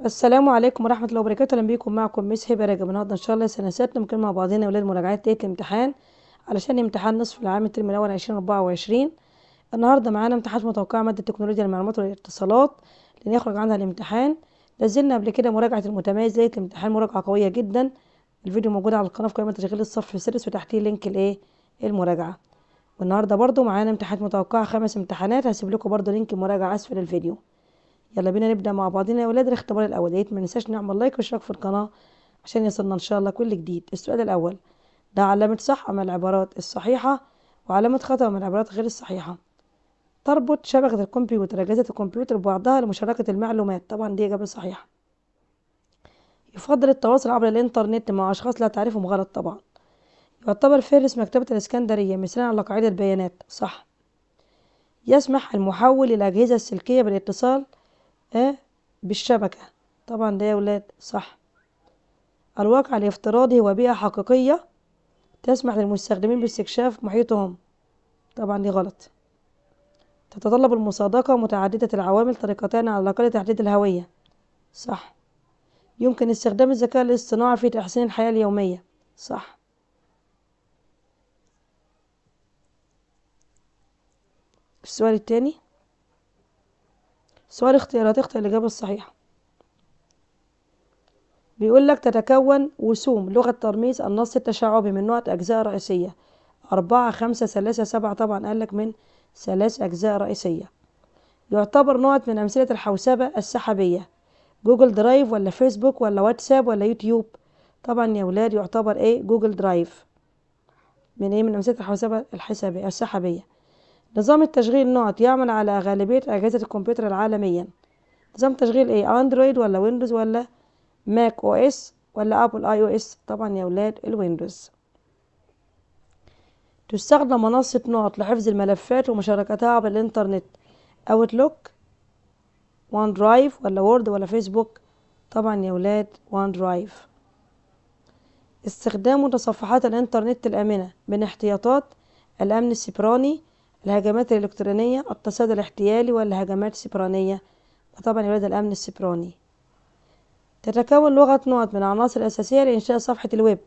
السلام عليكم ورحمة الله وبركاته أهلا بيكم معكم مس هبة رجب النهاردة إن شاء الله سنة ستة ممكن مع بعضنا أولاد مراجعات ليلة الامتحان علشان امتحان نصف العام الترم الأول عشرين وعشرين النهاردة معانا امتحانات متوقعة مادة تكنولوجيا المعلومات والاتصالات لنخرج عنها الامتحان نزلنا قبل كده مراجعة المتميز ليلة الامتحان مراجعة قوية جدا الفيديو موجود على القناة في قائمة تشغيل الصف السادس وتحتيه لينك الإيه المراجعة والنهاردة برده معانا امتحانات متوقعة خمس امتحانات هسيب لكم برده لينك المراجعة أسفل الفيديو يلا بينا نبدا مع بعضنا يا ولاد الاختبار الاول يا ريت ما ننساش نعمل لايك واشتراك في القناه عشان يصلنا ان شاء الله كل جديد السؤال الاول ده علامه صح اما العبارات الصحيحه وعلامه خطا من العبارات غير الصحيحه تربط شبكه الكمبيوتر اجهزه الكمبيوتر ببعضها لمشاركه المعلومات طبعا دي اجابه صحيحه يفضل التواصل عبر الانترنت مع اشخاص لا تعرفهم غلط طبعا يعتبر فارس مكتبه الاسكندريه مثلا على قاعده البيانات صح يسمح المحول للأجهزة السلكية بالاتصال إيه؟ بالشبكة طبعا ده يا ولاد صح الواقع الافتراضي هو بيئة حقيقية تسمح للمستخدمين باستكشاف محيطهم طبعا دي غلط تتطلب المصادقة متعددة العوامل طريقتان على الأقل تحديد الهوية صح يمكن استخدام الذكاء الاصطناعي في تحسين الحياة اليومية صح السؤال الثاني سؤال اختيارات اختار الإجابة الصحيحة بيقول لك تتكون وسوم لغة ترميز النص التشعبي من نقط أجزاء رئيسية أربعة خمسة ثلاثة سبعة طبعا قال لك من ثلاث أجزاء رئيسية يعتبر نوع من أمثلة الحوسبة السحابية جوجل درايف ولا فيسبوك ولا واتساب ولا يوتيوب طبعا يا ولاد يعتبر ايه جوجل درايف من ايه من أمثلة الحوسبة الحسابية السحابية نظام التشغيل نوت يعمل على غالبية أجهزة الكمبيوتر العالمية نظام تشغيل ايه اندرويد ولا ويندوز ولا ماك او اس ولا ابل اي او اس طبعا يا ولاد الويندوز تستخدم منصة نوت لحفظ الملفات ومشاركتها عبر الانترنت اوتلوك وان درايف ولا وورد ولا فيسبوك طبعا يا ولاد وان درايف استخدام متصفحات الانترنت الآمنة من احتياطات الأمن السيبراني الهجمات الإلكترونية التصاد الاحتيالي والهجمات السبرانية وطبعا إرادة الأمن السبراني تتكون لغة نقط من العناصر الأساسية لإنشاء صفحة الويب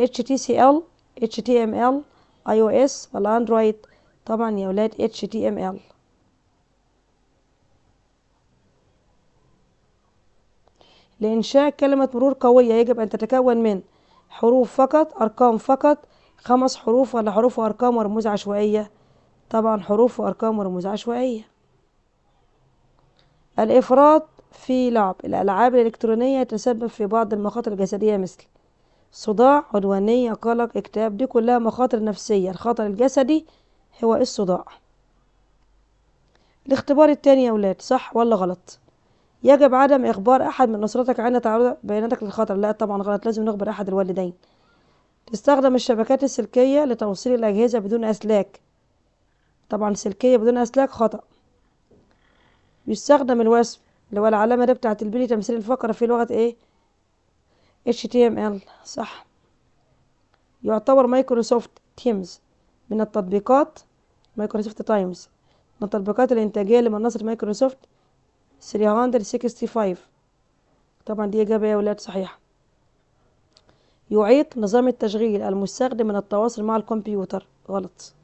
HTML HTML iOS ولا أندرويد طبعا يا أولاد HTML لإنشاء كلمة مرور قوية يجب أن تتكون من حروف فقط أرقام فقط خمس حروف ولا حروف وأرقام ورموز عشوائية طبعا حروف وأرقام ورموز عشوائية الإفراط في لعب الألعاب الإلكترونية تسبب في بعض المخاطر الجسدية مثل صداع عدوانية قلق اكتئاب دي كلها مخاطر نفسية الخطر الجسدي هو الصداع الاختبار التاني يا ولاد صح ولا غلط يجب عدم إخبار أحد من أسرتك عند تعرض بياناتك للخطر لا طبعا غلط لازم نخبر أحد الوالدين تستخدم الشبكات السلكية لتوصيل الأجهزة بدون أسلاك طبعا سلكية بدون أسلاك خطأ يستخدم الوصف اللي هو العلامة دي بتاعة البي تمثيل الفقرة في لغة ايه HTML صح يعتبر مايكروسوفت تيمز من التطبيقات مايكروسوفت تايمز من التطبيقات الإنتاجية لمنصة مايكروسوفت 365 طبعا دي إجابة يا ولاد صحيحة يعيق نظام التشغيل المستخدم من التواصل مع الكمبيوتر غلط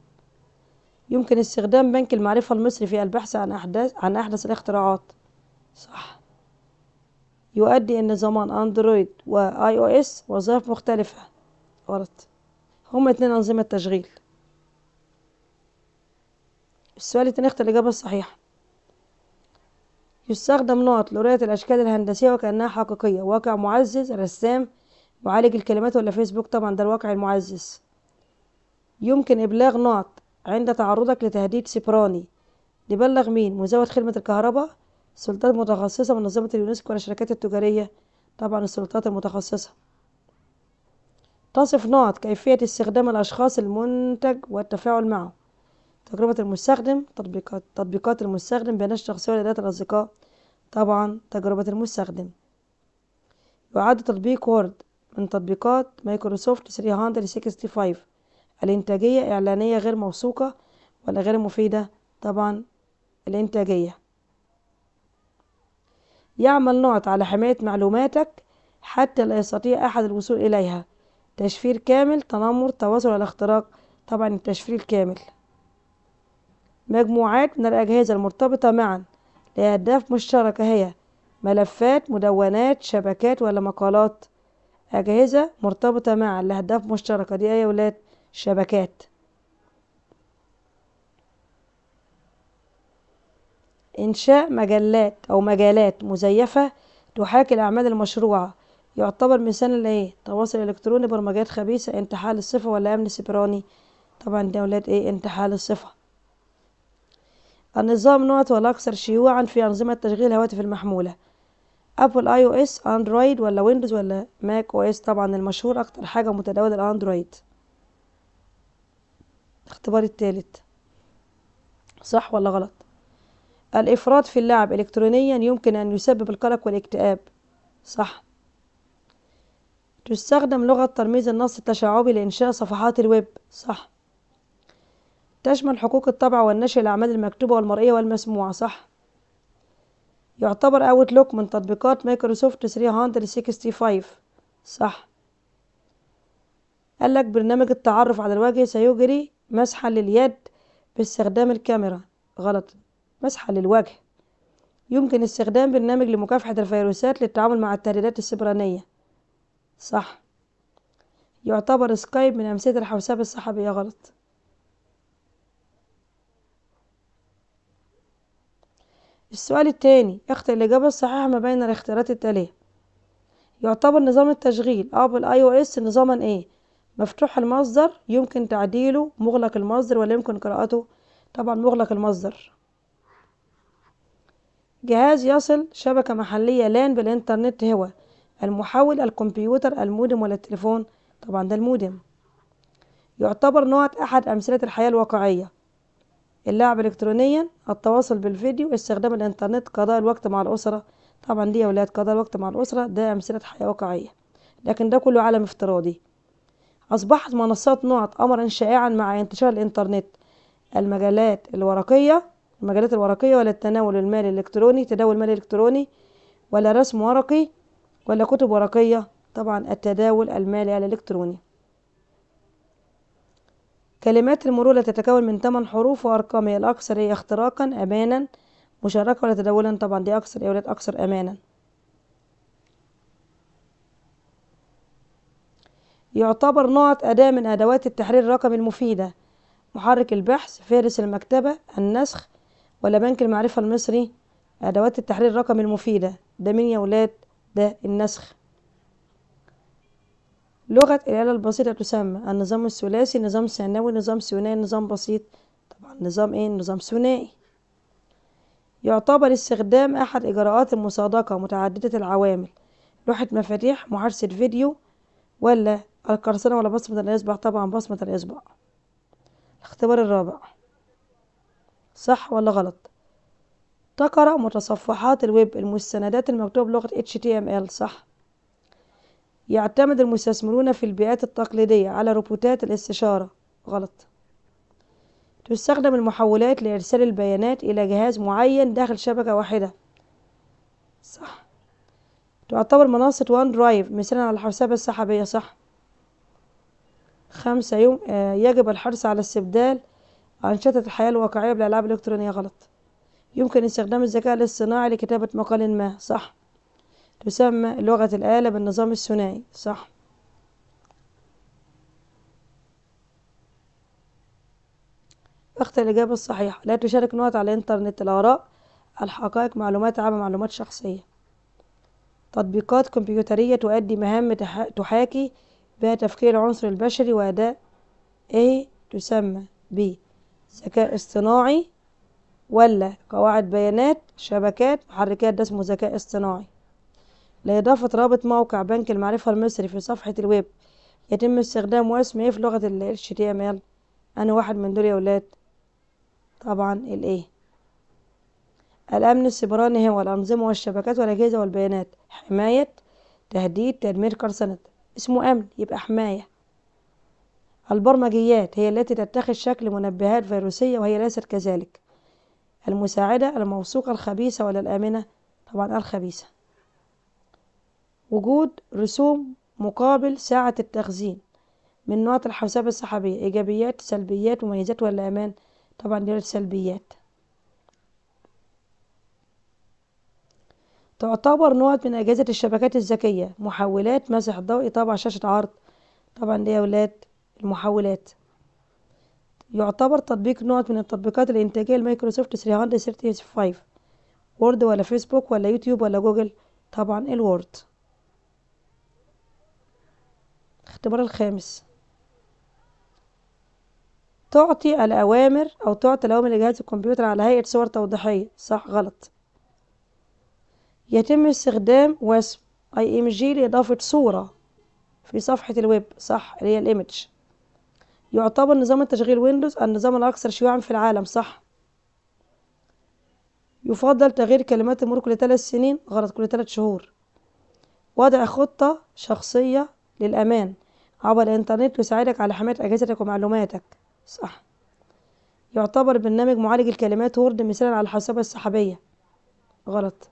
يمكن استخدام بنك المعرفة المصري في البحث عن أحداث عن أحدث الاختراعات صح يؤدي إن ضمان أندرويد وآي أو إس وظائف مختلفة غلط هما اتنين أنظمة تشغيل السؤال التاني اختر الإجابة الصحيحة يستخدم نقط لرؤية الأشكال الهندسية وكأنها حقيقية واقع معزز رسام معالج الكلمات ولا فيسبوك طبعا ده الواقع المعزز يمكن إبلاغ نقط عند تعرضك لتهديد سبراني نبلغ مين مزود خدمة الكهرباء سلطات متخصصة من منظمة اليونسكو والشركات التجارية طبعا السلطات المتخصصة تصف نقط كيفية استخدام الأشخاص المنتج والتفاعل معه تجربة المستخدم تطبيقات تطبيقات المستخدم بيانات الشخصية ولدات الأصدقاء طبعا تجربة المستخدم يعد تطبيق وورد من تطبيقات مايكروسوفت 365 الإنتاجية إعلانية غير موثوقة ولا غير مفيدة طبعا الإنتاجية يعمل نقط على حماية معلوماتك حتى لا يستطيع أحد الوصول إليها تشفير كامل تنمر تواصل الاختراق طبعا التشفير الكامل مجموعات من الأجهزة المرتبطة معا لأهداف مشتركة هي ملفات مدونات شبكات ولا مقالات أجهزة مرتبطة معا لأهداف مشتركة دي إيه يا ولاد شبكات إنشاء مجلات أو مجالات مزيفة تحاكي الأعمال المشروعة يعتبر مثال لإيه؟ تواصل إلكتروني برمجات خبيثة انتحال الصفة ولا أمن سيبراني طبعا دي أولاد إيه انتحال الصفة النظام نوعة والأكثر شيوعا في أنظمة تشغيل الهواتف المحمولة أبل آي أو إس أندرويد ولا ويندوز ولا ماك أو إس طبعا المشهور أكتر حاجة متداولة الأندرويد الاختبار الثالث صح ولا غلط الإفراط في اللعب إلكترونيا يمكن أن يسبب القلق والاكتئاب صح تستخدم لغة ترميز النص التشعبي لإنشاء صفحات الويب صح تشمل حقوق الطبع والنشر الأعمال المكتوبة والمرئية والمسموعة صح يعتبر أوتلوك من تطبيقات مايكروسوفت 365 صح قال لك برنامج التعرف على الوجه سيجري مسحة لليد باستخدام الكاميرا غلط مسحة للوجه يمكن استخدام برنامج لمكافحة الفيروسات للتعامل مع التهديدات السبرانية صح يعتبر سكايب من أمثلة الحوسبة الصحابية غلط السؤال التاني اختر الإجابة الصحيحة ما بين الاختيارات التالية يعتبر نظام التشغيل أبل اي او اس نظاما ايه مفتوح المصدر يمكن تعديله مغلق المصدر ولا يمكن قراءته طبعا مغلق المصدر جهاز يصل شبكة محلية لان بالإنترنت هو المحول الكمبيوتر المودم ولا التليفون طبعا ده المودم يعتبر نوع أحد أمثلة الحياة الواقعية اللعب إلكترونيا التواصل بالفيديو استخدام الإنترنت قضاء الوقت مع الأسرة طبعا دي يا ولاد قضاء الوقت مع الأسرة ده أمثلة حياة واقعية لكن ده كله عالم افتراضي أصبحت منصات نعت أمرا شائعا مع انتشار الإنترنت المجالات الورقية المجالات الورقية ولا التناول المالي الإلكتروني تداول مالي الإلكتروني ولا رسم ورقي ولا كتب ورقية طبعا التداول المالي الإلكتروني كلمات المرور تتكون من 8 حروف وأرقام هي الأكثر هي اختراقا أمانا مشاركة ولا تداولا طبعا دي أكثر هي أكثر أمانا يعتبر نقط أداة من أدوات التحرير الرقمي المفيدة محرك البحث فارس المكتبة النسخ ولا بنك المعرفة المصري أدوات التحرير الرقمي المفيدة ده مين يا ولاد ده النسخ لغة الآلة البسيطة تسمى النظام الثلاثي نظام ثانوي نظام ثنائي نظام بسيط طبعا نظام ايه نظام ثنائي يعتبر استخدام أحد إجراءات المصادقة متعددة العوامل لوحة مفاتيح محادثة فيديو ولا القرصنة ولا بصمة الإصبع طبعا بصمة الإصبع الاختبار الرابع صح ولا غلط تقرأ متصفحات الويب المستندات المكتوبة بلغة HTML صح يعتمد المستثمرون في البيئات التقليدية على روبوتات الاستشارة غلط تستخدم المحولات لإرسال البيانات إلى جهاز معين داخل شبكة واحدة صح تعتبر منصة وان درايف مثلا على الحوسبة السحابية صح خمسة يوم آه، يجب الحرص على استبدال أنشطة الحياة الواقعية بالألعاب الإلكترونية غلط يمكن استخدام الذكاء الاصطناعي لكتابة مقال ما صح تسمى لغة الآلة بالنظام الثنائي صح اختر الإجابة الصحيحة لا تشارك نقط على الإنترنت الآراء الحقائق معلومات عامة معلومات شخصية تطبيقات كمبيوترية تؤدي مهام تحاكي بتفكير العنصر البشري وأداء إيه تسمى ب ذكاء اصطناعي ولا قواعد بيانات شبكات محركات ده اسمه ذكاء اصطناعي لإضافة رابط موقع بنك المعرفة المصري في صفحة الويب يتم استخدام واسم ايه في لغة ال HTML أنا واحد من دول يا ولاد طبعا الايه الأمن السيبراني هو الأنظمة والشبكات والأجهزة والبيانات حماية تهديد تدمير قرصنة اسمه أمن يبقى حماية البرمجيات هي التي تتخذ شكل منبهات فيروسية وهي ليست كذلك المساعدة الموثوقة الخبيثة ولا الآمنة طبعا الخبيثة وجود رسوم مقابل ساعة التخزين من نقط الحوسبة السحابية إيجابيات سلبيات مميزات ولا أمان طبعا دي السلبيات تعتبر نوع من أجهزة الشبكات الذكية محولات مسح ضوئي طبعا شاشة عرض طبعا دي يا ولاد المحولات يعتبر تطبيق نوع من التطبيقات الإنتاجية لمايكروسوفت 365 وورد ولا فيسبوك ولا يوتيوب ولا جوجل طبعا الوورد اختبار الخامس تعطي الأوامر أو تعطي الأوامر لجهاز الكمبيوتر على هيئة صور توضيحية صح غلط يتم استخدام واسم اي ام جي لإضافة صورة في صفحة الويب صح اللي هي الايمج يعتبر نظام التشغيل ويندوز النظام الأكثر شيوعا في العالم صح يفضل تغيير كلمات المرور كل ثلاث سنين غلط كل ثلاث شهور وضع خطة شخصية للأمان عبر الإنترنت يساعدك على حماية أجهزتك ومعلوماتك صح يعتبر برنامج معالج الكلمات وورد مثالا على الحاسبه السحابية غلط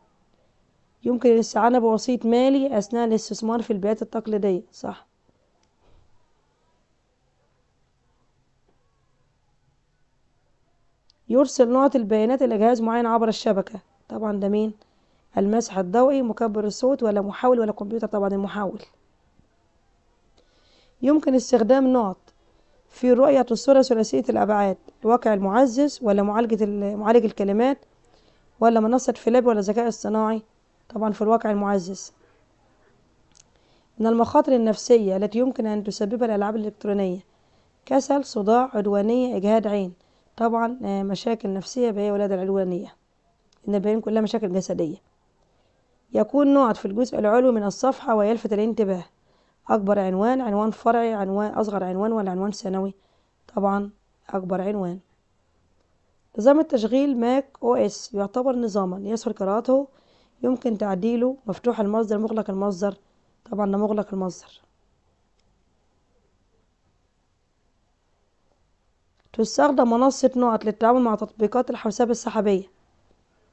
يمكن الاستعانة بوسيط مالي أثناء الاستثمار في البيئات التقليدية صح يرسل نقط البيانات إلى جهاز معين عبر الشبكة طبعا ده مين المسح الضوئي مكبر الصوت ولا محاول ولا كمبيوتر طبعا المحاول يمكن استخدام نقط في رؤية الصورة ثلاثية الأبعاد الواقع المعزز ولا معالجة معالج الكلمات ولا منصة فلاب ولا ذكاء اصطناعي طبعا في الواقع المعزز من المخاطر النفسية التي يمكن أن تسببها الألعاب الإلكترونية كسل صداع عدوانية إجهاد عين طبعا آه، مشاكل نفسية بهي ولادة العدوانية إن بين كلها مشاكل جسدية يكون نقط في الجزء العلوي من الصفحة ويلفت الانتباه أكبر عنوان عنوان فرعي عنوان أصغر عنوان ولا عنوان ثانوي طبعا أكبر عنوان نظام التشغيل ماك أو إس يعتبر نظاما يسهل قراءته يمكن تعديله مفتوح المصدر مغلق المصدر طبعا ده مغلق المصدر تستخدم منصة نقط للتعامل مع تطبيقات الحوسبة السحابية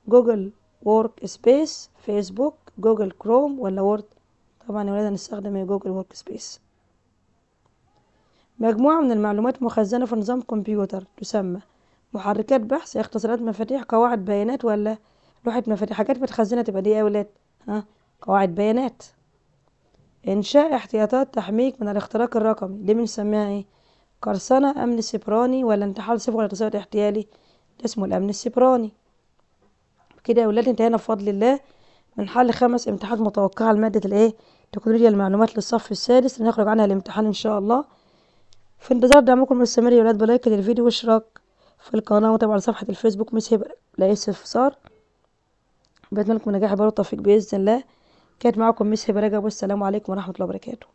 جوجل وورك سبيس فيسبوك جوجل كروم ولا وورد طبعا يا ولاد هنستخدم إيه؟ جوجل وورك سبيس مجموعة من المعلومات مخزنة في نظام كمبيوتر تسمى محركات بحث اختصارات مفاتيح قواعد بيانات ولا لوحة مفاتيح حاجات متخزنة تبقى دي ايه يا ولاد ها قواعد بيانات إنشاء احتياطات تحميك من الاختراق الرقمي دي بنسميها ايه قرصنة أمن سيبراني ولا انتحال صفر ولا تصرف احتيالي ده اسمه الأمن السيبراني كده يا ولاد انتهينا بفضل الله من حل خمس امتحانات متوقعة لمادة الايه تكنولوجيا المعلومات للصف السادس لنخرج عنها الامتحان ان شاء الله في انتظار دعمكم المستمر يا ولاد بلايك للفيديو واشتراك في القناة وتابعوا على صفحة الفيسبوك مسهب لا اسف صار بتمنى لكم نجاح برضه توفيق باذن الله كانت معاكم ميس هبه رجب والسلام عليكم ورحمه الله وبركاته